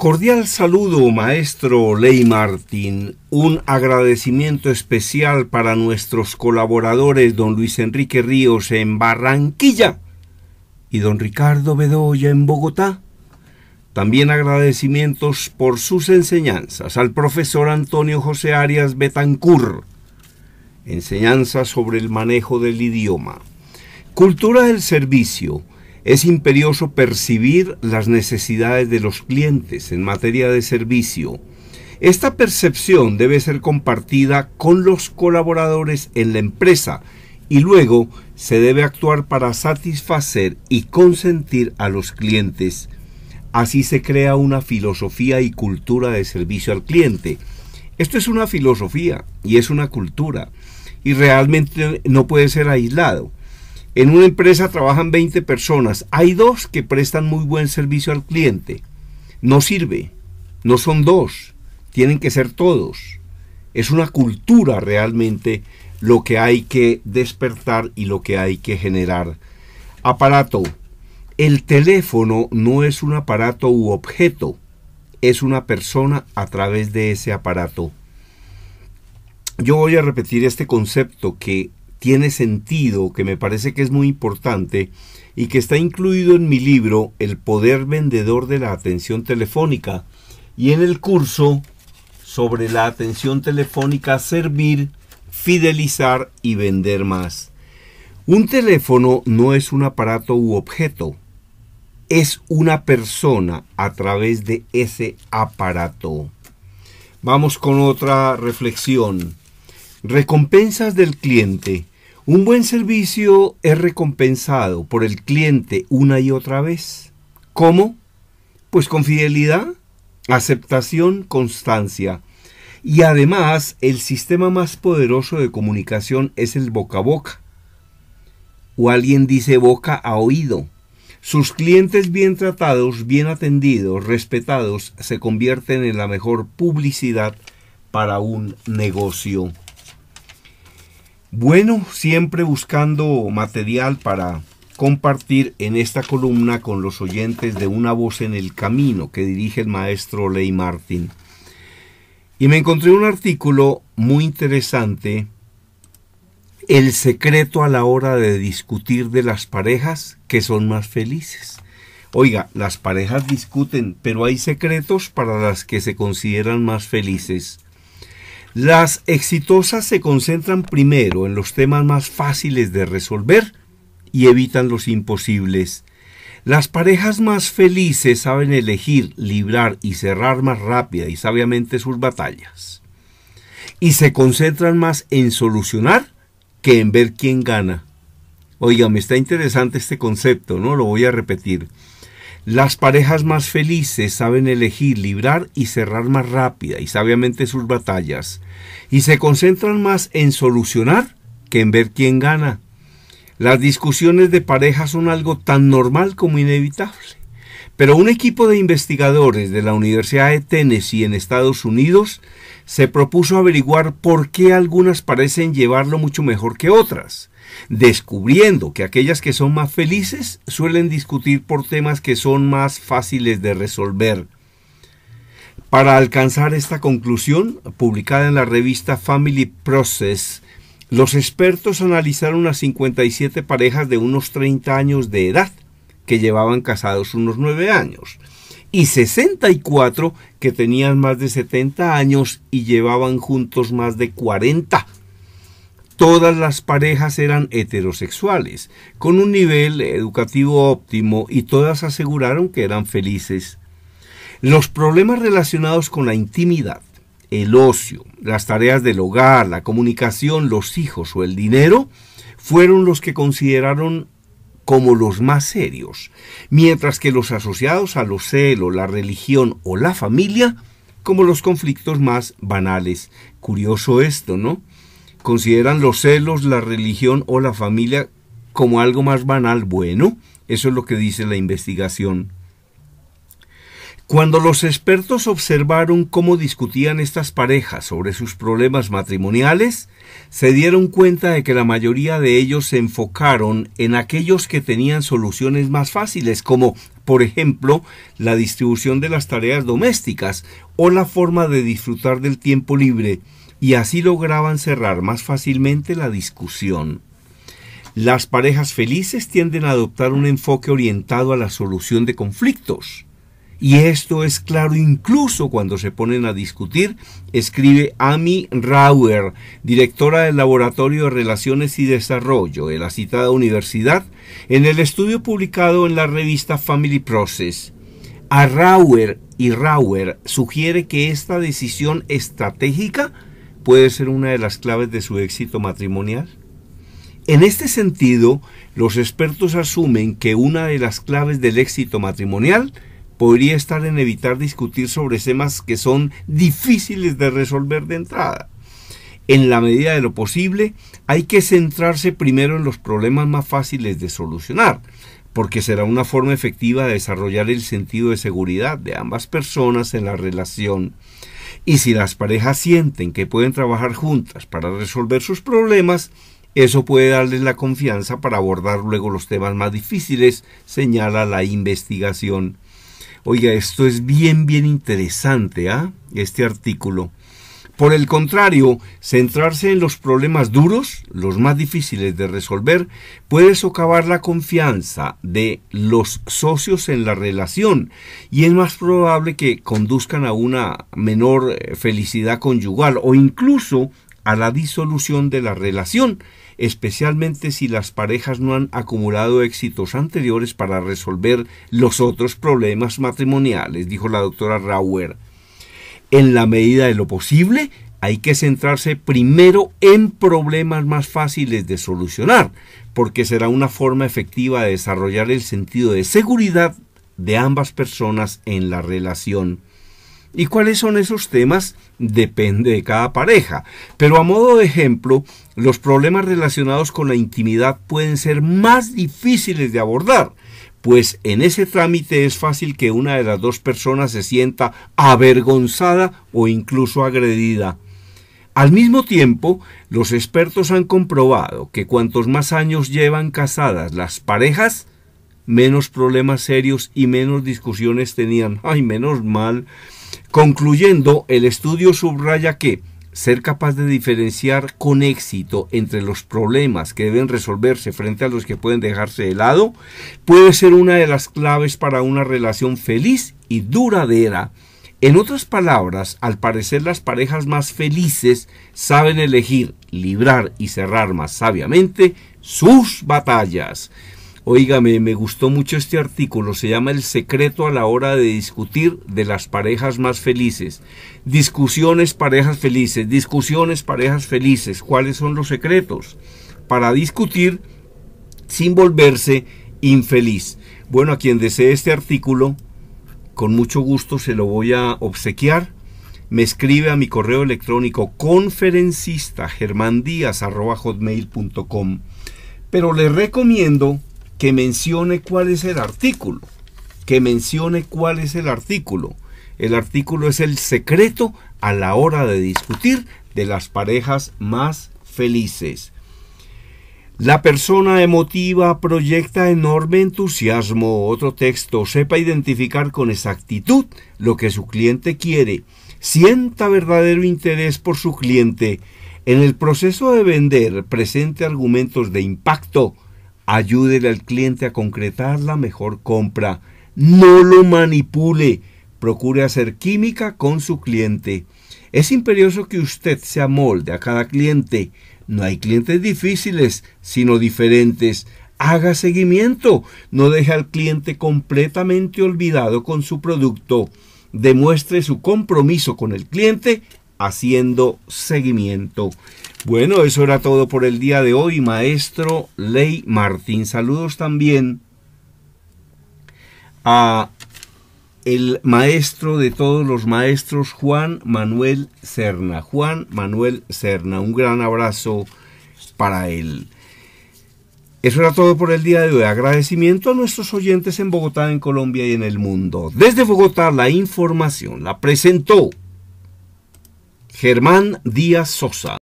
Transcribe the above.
Cordial saludo, maestro Ley Martín. Un agradecimiento especial para nuestros colaboradores, don Luis Enrique Ríos en Barranquilla y don Ricardo Bedoya en Bogotá. También agradecimientos por sus enseñanzas al profesor Antonio José Arias Betancur, enseñanza sobre el manejo del idioma. Cultura del servicio es imperioso percibir las necesidades de los clientes en materia de servicio. Esta percepción debe ser compartida con los colaboradores en la empresa y luego se debe actuar para satisfacer y consentir a los clientes. Así se crea una filosofía y cultura de servicio al cliente. Esto es una filosofía y es una cultura y realmente no puede ser aislado. En una empresa trabajan 20 personas. Hay dos que prestan muy buen servicio al cliente. No sirve. No son dos. Tienen que ser todos. Es una cultura realmente lo que hay que despertar y lo que hay que generar. Aparato. El teléfono no es un aparato u objeto. Es una persona a través de ese aparato. Yo voy a repetir este concepto que tiene sentido, que me parece que es muy importante y que está incluido en mi libro El poder vendedor de la atención telefónica y en el curso sobre la atención telefónica servir, fidelizar y vender más. Un teléfono no es un aparato u objeto, es una persona a través de ese aparato. Vamos con otra reflexión. Recompensas del cliente. Un buen servicio es recompensado por el cliente una y otra vez. ¿Cómo? Pues con fidelidad, aceptación, constancia. Y además, el sistema más poderoso de comunicación es el boca a boca. O alguien dice boca a oído. Sus clientes bien tratados, bien atendidos, respetados, se convierten en la mejor publicidad para un negocio. Bueno, siempre buscando material para compartir en esta columna con los oyentes de Una voz en el camino que dirige el maestro Ley Martin. Y me encontré un artículo muy interesante, El secreto a la hora de discutir de las parejas que son más felices. Oiga, las parejas discuten, pero hay secretos para las que se consideran más felices. Las exitosas se concentran primero en los temas más fáciles de resolver y evitan los imposibles. Las parejas más felices saben elegir, librar y cerrar más rápida y sabiamente sus batallas. Y se concentran más en solucionar que en ver quién gana. Oiga, me está interesante este concepto, ¿no? Lo voy a repetir. Las parejas más felices saben elegir, librar y cerrar más rápida y sabiamente sus batallas, y se concentran más en solucionar que en ver quién gana. Las discusiones de pareja son algo tan normal como inevitable. Pero un equipo de investigadores de la Universidad de Tennessee en Estados Unidos se propuso averiguar por qué algunas parecen llevarlo mucho mejor que otras descubriendo que aquellas que son más felices suelen discutir por temas que son más fáciles de resolver. Para alcanzar esta conclusión, publicada en la revista Family Process, los expertos analizaron a 57 parejas de unos 30 años de edad que llevaban casados unos 9 años y 64 que tenían más de 70 años y llevaban juntos más de 40 Todas las parejas eran heterosexuales, con un nivel educativo óptimo y todas aseguraron que eran felices. Los problemas relacionados con la intimidad, el ocio, las tareas del hogar, la comunicación, los hijos o el dinero fueron los que consideraron como los más serios, mientras que los asociados a los celos, la religión o la familia como los conflictos más banales. Curioso esto, ¿no? consideran los celos, la religión o la familia como algo más banal. Bueno, eso es lo que dice la investigación. Cuando los expertos observaron cómo discutían estas parejas sobre sus problemas matrimoniales, se dieron cuenta de que la mayoría de ellos se enfocaron en aquellos que tenían soluciones más fáciles, como por ejemplo la distribución de las tareas domésticas o la forma de disfrutar del tiempo libre y así lograban cerrar más fácilmente la discusión. Las parejas felices tienden a adoptar un enfoque orientado a la solución de conflictos. Y esto es claro incluso cuando se ponen a discutir, escribe Amy Rauer, directora del Laboratorio de Relaciones y Desarrollo de la citada universidad, en el estudio publicado en la revista Family Process. A Rauer y Rauer sugiere que esta decisión estratégica puede ser una de las claves de su éxito matrimonial. En este sentido, los expertos asumen que una de las claves del éxito matrimonial podría estar en evitar discutir sobre temas que son difíciles de resolver de entrada. En la medida de lo posible, hay que centrarse primero en los problemas más fáciles de solucionar, porque será una forma efectiva de desarrollar el sentido de seguridad de ambas personas en la relación. Y si las parejas sienten que pueden trabajar juntas para resolver sus problemas, eso puede darles la confianza para abordar luego los temas más difíciles, señala la investigación. Oiga, esto es bien, bien interesante, ¿ah? Este artículo. Por el contrario, centrarse en los problemas duros, los más difíciles de resolver, puede socavar la confianza de los socios en la relación y es más probable que conduzcan a una menor eh, felicidad conyugal o incluso a la disolución de la relación, especialmente si las parejas no han acumulado éxitos anteriores para resolver los otros problemas matrimoniales, dijo la doctora Rauer en la medida de lo posible, hay que centrarse primero en problemas más fáciles de solucionar, porque será una forma efectiva de desarrollar el sentido de seguridad de ambas personas en la relación. ¿Y cuáles son esos temas? Depende de cada pareja. Pero a modo de ejemplo, los problemas relacionados con la intimidad pueden ser más difíciles de abordar, pues en ese trámite es fácil que una de las dos personas se sienta avergonzada o incluso agredida. Al mismo tiempo, los expertos han comprobado que cuantos más años llevan casadas las parejas, menos problemas serios y menos discusiones tenían. Ay, menos mal. Concluyendo, el estudio subraya que ser capaz de diferenciar con éxito entre los problemas que deben resolverse frente a los que pueden dejarse de lado, puede ser una de las claves para una relación feliz y duradera. En otras palabras, al parecer las parejas más felices saben elegir, librar y cerrar más sabiamente sus batallas. Oígame, me gustó mucho este artículo, se llama El secreto a la hora de discutir de las parejas más felices. Discusiones parejas felices, discusiones parejas felices, ¿cuáles son los secretos? Para discutir sin volverse infeliz. Bueno, a quien desee este artículo, con mucho gusto se lo voy a obsequiar. Me escribe a mi correo electrónico conferencista Pero le recomiendo que mencione cuál es el artículo, que mencione cuál es el artículo. El artículo es el secreto a la hora de discutir de las parejas más felices. La persona emotiva proyecta enorme entusiasmo. Otro texto, sepa identificar con exactitud lo que su cliente quiere. Sienta verdadero interés por su cliente. En el proceso de vender, presente argumentos de impacto, Ayúdele al cliente a concretar la mejor compra. No lo manipule. Procure hacer química con su cliente. Es imperioso que usted se amolde a cada cliente. No hay clientes difíciles, sino diferentes. Haga seguimiento. No deje al cliente completamente olvidado con su producto. Demuestre su compromiso con el cliente haciendo seguimiento. Bueno, eso era todo por el día de hoy, maestro Ley Martín. Saludos también a el maestro de todos los maestros, Juan Manuel Serna. Juan Manuel Serna, un gran abrazo para él. Eso era todo por el día de hoy. Agradecimiento a nuestros oyentes en Bogotá, en Colombia y en el mundo. Desde Bogotá, la información la presentó Germán Díaz Sosa.